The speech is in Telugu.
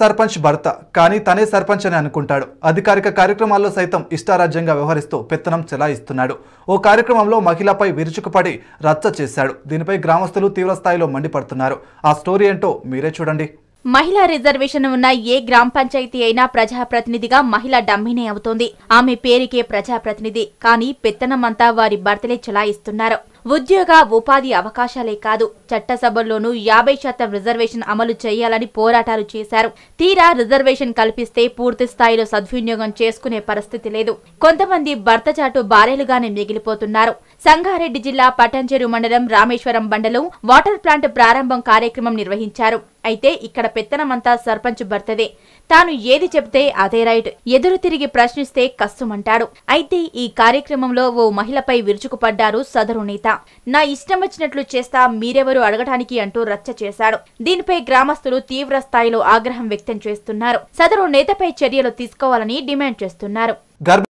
సర్పంచ్ భర్త కానీ తనే సర్పంచ్ అని అనుకుంటాడు అధికారిక కార్యక్రమాల్లో సైతం ఇష్టారాజ్యంగా వ్యవహరిస్తూ పెత్తనం చెలాయిస్తున్నాడు ఓ కార్యక్రమంలో మహిళపై విరుచుకుపడి రచ్చ చేశాడు దీనిపై గ్రామస్తులు తీవ్రస్థాయిలో మండిపడుతున్నారు ఆ స్టోరీ ఏంటో మీరే చూడండి మహిళా రిజర్వేషన్ ఉన్న ఏ గ్రామ పంచాయతీ అయినా ప్రజాప్రతినిధిగా మహిళ డమ్మినే అవుతోంది ఆమె పేరుకే ప్రజాప్రతినిధి కానీ పెత్తనమంతా వారి భర్తలే చెలాయిస్తున్నారు ఉద్యోగ ఉపాధి అవకాశాలే కాదు చట్టసభల్లోనూ యాభై శాతం రిజర్వేషన్ అమలు చేయాలని పోరాటాలు చేశారు తీరా రిజర్వేషన్ కల్పిస్తే పూర్తి స్థాయిలో సద్వినియోగం చేసుకునే పరిస్థితి లేదు కొంతమంది భర్తచాటు బారేలుగానే మిగిలిపోతున్నారు సంగారెడ్డి జిల్లా పటంచెరు మండలం రామేశ్వరం బండలో వాటర్ ప్లాంట్ ప్రారంభం కార్యక్రమం నిర్వహించారు అయితే ఇక్కడ పెత్తనమంతా సర్పంచ్ భర్తదే తాను ఏది చెప్తే అదే రైట్ ఎదురు తిరిగి ప్రశ్నిస్తే కష్టమంటాడు అయితే ఈ కార్యక్రమంలో ఓ మహిళపై విరుచుకుపడ్డారు సదరు నేత నా ఇష్టం వచ్చినట్లు చేస్తా మీరెవరు అడగటానికి అంటూ రచ్చ చేశాడు దీనిపై గ్రామస్తులు తీవ్ర స్థాయిలో ఆగ్రహం వ్యక్తం చేస్తున్నారు సదరు నేతపై చర్యలు తీసుకోవాలని డిమాండ్ చేస్తున్నారు